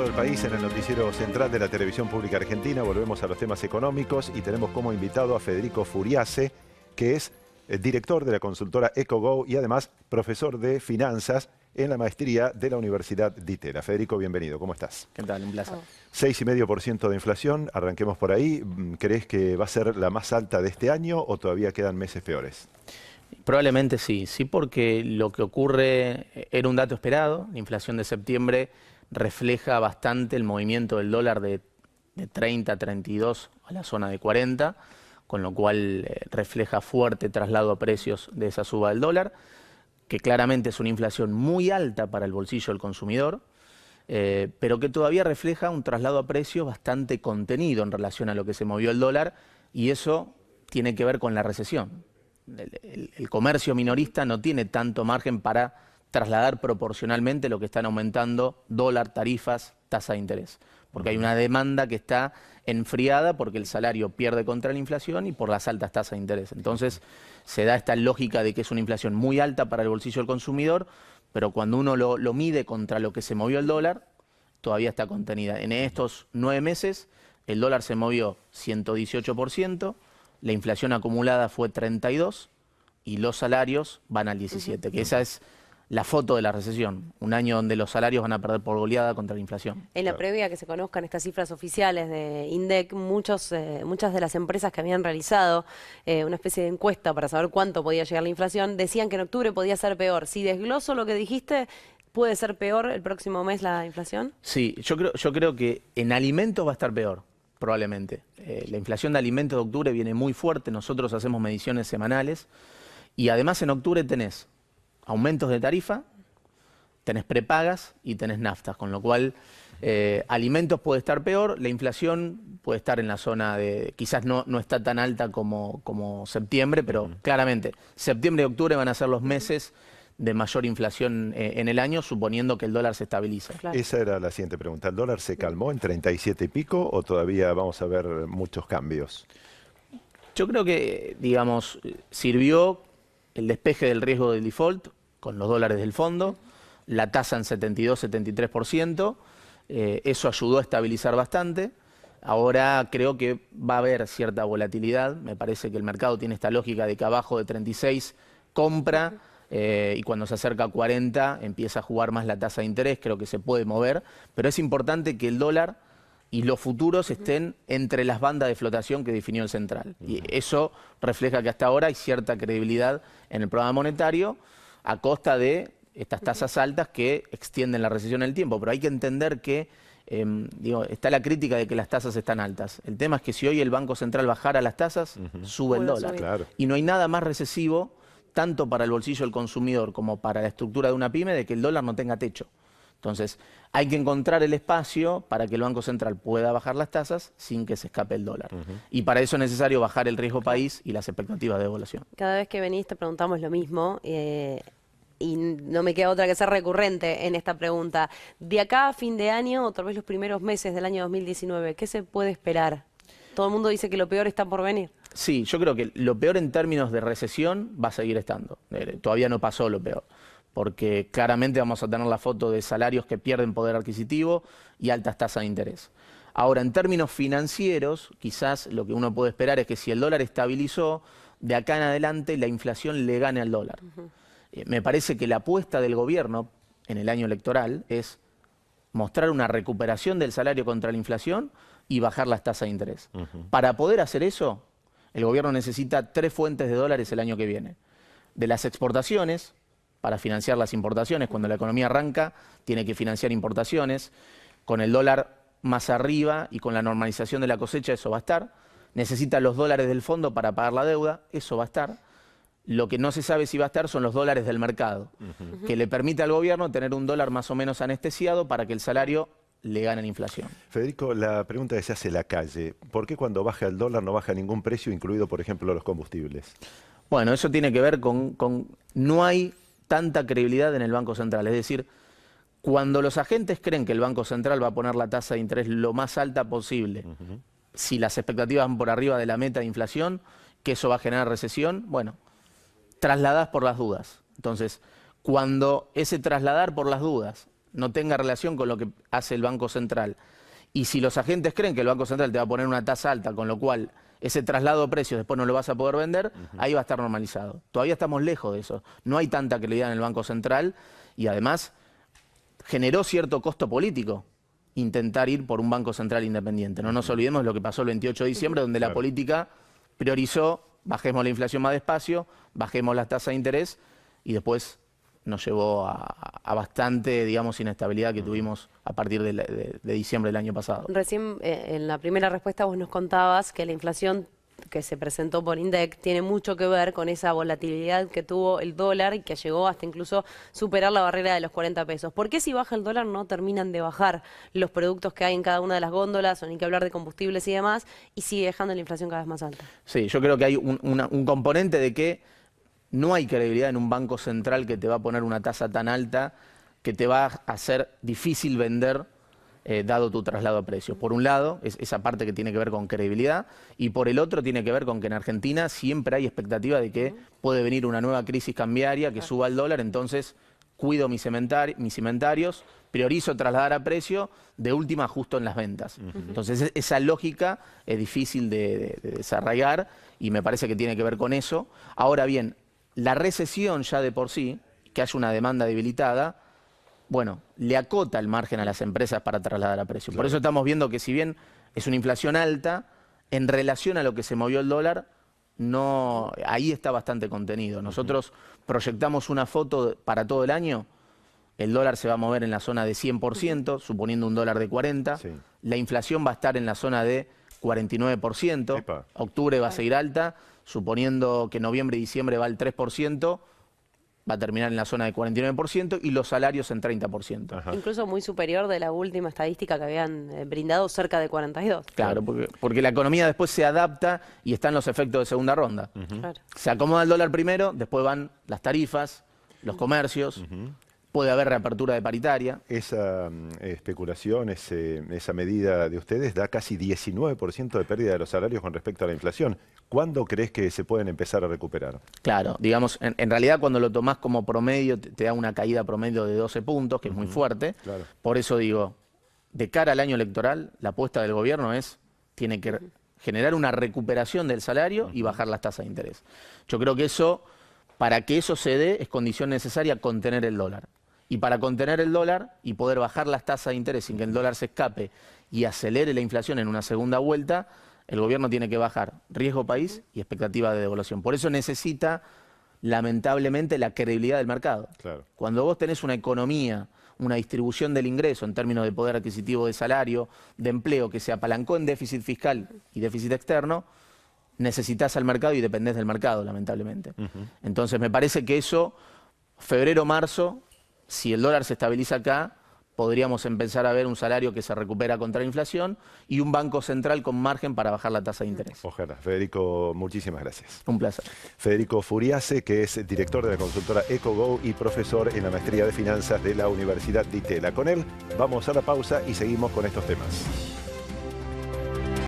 del país en el noticiero central de la televisión pública argentina. Volvemos a los temas económicos y tenemos como invitado a Federico Furiase, que es eh, director de la consultora EcoGo y además profesor de finanzas en la maestría de la Universidad de Itera. Federico, bienvenido, ¿cómo estás? ¿Qué tal? Un placer. 6,5% de inflación, arranquemos por ahí. Mm, ¿Crees que va a ser la más alta de este año o todavía quedan meses peores? Probablemente sí, sí porque lo que ocurre era un dato esperado, la inflación de septiembre refleja bastante el movimiento del dólar de, 30 a 32 a la zona de 40, con lo cual eh, refleja fuerte traslado a precios de esa suba del dólar, que claramente es una inflación muy alta para el bolsillo del consumidor, eh, pero que todavía refleja un traslado a precios bastante contenido en relación a lo que se movió el dólar, y eso tiene que ver con la recesión. el comercio minorista no tiene tanto margen para trasladar proporcionalmente lo que están aumentando dólar, tarifas, tasa de interés. Porque hay una demanda que está enfriada porque el salario pierde contra la inflación y por las altas tasas de interés. Entonces se da esta lógica de que es una inflación muy alta para el bolsillo del consumidor, pero cuando uno lo, mide contra lo que se movió el dólar, todavía está contenida. En estos nueve meses el dólar se movió 118%, la inflación acumulada fue 32% y los salarios van al 17%, que esa es la foto de la recesión, un año donde los salarios van a perder por goleada contra la inflación. En la previa que se conozcan estas cifras oficiales de INDEC, muchos, eh, muchas de las empresas que habían realizado eh, una especie de encuesta para saber cuánto podía llegar la inflación, decían que en octubre podía ser peor. Si desgloso lo que dijiste, ¿puede ser peor el próximo mes la inflación? Sí, yo creo, yo creo que en alimentos va a estar peor probablemente. Eh, la inflación de alimentos de octubre viene muy fuerte, nosotros hacemos mediciones semanales y además en octubre tenés aumentos de tarifa, tenés prepagas y tenés naftas, con lo cual eh, alimentos puede estar peor, la inflación puede estar en la zona de, quizás no, no está tan alta como, como septiembre, pero claramente septiembre y octubre van a ser los meses de mayor inflación eh, en el año, suponiendo que el dólar se estabiliza. Esa era la siguiente pregunta. ¿El dólar se calmó en 37 y pico o todavía vamos a ver muchos cambios? Yo creo que, digamos, sirvió el despeje del riesgo del default con los dólares del fondo, la tasa en 72-73%, eh, eso ayudó a estabilizar bastante. Ahora creo que va a haber cierta volatilidad, me parece que el mercado tiene esta lógica de que abajo de 36 compra eh, y cuando se acerca a 40 empieza a jugar más la tasa de interés, creo que se puede mover, pero es importante que el dólar y los futuros estén entre las bandas de flotación que definió el central. Y eso refleja que hasta ahora hay cierta credibilidad en el programa monetario a costa de estas tasas altas que extienden la recesión en el tiempo. Pero hay que entender que em, está la crítica de que las tasas están altas. El tema es que si hoy el Banco Central bajara las tasas, sube el dólar. Y no hay nada más recesivo, tanto para el bolsillo del consumidor como para la estructura de una pyme, de que el dólar no tenga techo. Entonces, hay que encontrar el espacio para que el Banco Central pueda bajar las tasas sin que se escape el dólar. Y para eso es necesario bajar el riesgo país y las expectativas de devaluación. Cada vez que venís te preguntamos lo mismo. Eh, y no me queda otra que ser recurrente en esta pregunta. De acá a fin de año, o tal vez los primeros meses del año 2019, ¿qué se puede esperar? Todo el mundo dice que lo peor está por venir. Sí, yo creo que lo peor en términos de recesión va a seguir estando. Eh, todavía no pasó lo peor porque claramente vamos a tener la foto de salarios que pierden poder adquisitivo y altas tasas de interés. Ahora, en términos financieros, quizás lo que uno puede esperar es que si el dólar estabilizó, de acá en adelante la inflación le gane al dólar. Eh, me parece que la apuesta del gobierno en el año electoral es mostrar una recuperación del salario contra la inflación y bajar las tasas de interés. Para poder hacer eso, el gobierno necesita tres fuentes de dólares el año que viene. De las exportaciones, para financiar las importaciones. Cuando la economía arranca, tiene que financiar importaciones. Con el dólar más arriba y con la normalización de la cosecha, eso va a estar. Necesita los dólares del fondo para pagar la deuda, eso va a estar. Lo que no se sabe si va a estar son los dólares del mercado, que le permite al gobierno tener un dólar más o menos anestesiado para que el salario le gane la inflación. Federico, la pregunta que se hace la calle, ¿por qué cuando baja el dólar no baja ningún precio, incluido, por ejemplo, los combustibles? Bueno, eso tiene que ver con, con no hay tanta credibilidad en el Banco Central. Es decir, cuando los agentes creen que el Banco Central va a poner la tasa de interés lo más alta posible, si las expectativas van por arriba de la meta de inflación, que eso va a generar recesión, bueno, trasladadas por las dudas. Entonces, cuando ese trasladar por las dudas no tenga relación con lo que hace el Banco Central, y si los agentes creen que el Banco Central te va a poner una tasa alta, con lo cual ese traslado de precios después no lo vas a poder vender, ahí va a estar normalizado. Todavía estamos lejos de eso. No hay tanta credibilidad en el Banco Central y además generó cierto costo político intentar ir por un Banco Central independiente. No nos olvidemos lo que pasó el 28 de diciembre, donde la política priorizó, bajemos la inflación más despacio, bajemos las tasas de interés y después nos llevó a, bastante, digamos, inestabilidad que tuvimos a partir de, diciembre del año pasado. Recién eh, en la primera respuesta vos nos contabas que la inflación que se presentó por INDEC tiene mucho que ver con esa volatilidad que tuvo el dólar y que llegó hasta incluso superar la barrera de los 40 pesos. ¿Por qué si baja el dólar no terminan de bajar los productos que hay en cada una de las góndolas o ni que hablar de combustibles y demás y sigue dejando la inflación cada vez más alta? Sí, yo creo que hay un componente de que no hay credibilidad en un banco central que te va a poner una tasa tan alta que te va a hacer difícil vender eh, dado tu traslado a precios. Por un lado, es esa parte que tiene que ver con credibilidad y por el otro tiene que ver con que en Argentina siempre hay expectativa de que puede venir una nueva crisis cambiaria que suba el dólar, entonces cuido mis, mis inventarios, priorizo trasladar a precio, de última justo en las ventas. Entonces e-, esa lógica es difícil de, de desarraigar y me parece que tiene que ver con eso. Ahora bien, la recesión ya de por sí, que haya una demanda debilitada, bueno, le acota el margen a las empresas para trasladar a precio. Por eso estamos viendo que si bien es una inflación alta, en relación a lo que se movió el dólar, no, ahí está bastante contenido. Nosotros proyectamos una foto para todo el año, el dólar se va a mover en la zona de 100%, suponiendo un dólar de 40, la inflación va a estar en la zona de 49%, octubre va a seguir alta suponiendo que noviembre y diciembre va al 3%, va a terminar en la zona de 49% y los salarios en 30%. Incluso muy superior de la última estadística que habían eh, brindado, cerca de 42. Claro, porque, la economía después se adapta y están los efectos de segunda ronda. Se acomoda el dólar primero, después van las tarifas, los comercios puede haber reapertura de paritaria. Esa mm, especulación, esa medida de ustedes da casi 19% de pérdida de los salarios con respecto a la inflación. ¿Cuándo crees que se pueden empezar a recuperar? Claro, digamos, en, realidad cuando lo tomás como promedio te, da una caída promedio de 12 puntos, que es muy fuerte. Por eso digo, de cara al año electoral, la apuesta del gobierno es, tiene que generar una recuperación del salario y bajar las tasas de interés. Yo creo que eso, para que eso se dé, es condición necesaria contener el dólar. Y para contener el dólar y poder bajar las tasas de interés sin que el dólar se escape y acelere la inflación en una segunda vuelta, el gobierno tiene que bajar riesgo país y expectativa de devaluación. Por eso necesita, lamentablemente, la credibilidad del mercado. Cuando vos tenés una economía, una distribución del ingreso en términos de poder adquisitivo de salario, de empleo, que se apalancó en déficit fiscal y déficit externo, necesitas al mercado y dependés del mercado, lamentablemente. Entonces, me parece que eso, febrero-marzo, si el dólar se estabiliza acá, podríamos empezar a ver un salario que se recupera contra la inflación y un banco central con margen para bajar la tasa de interés. Ojalá. Federico, muchísimas gracias. Un placer. Federico Furiase, que es director de la consultora EcoGo y profesor en la maestría de finanzas de la Universidad de Itela. Con él vamos a la pausa y seguimos con estos temas.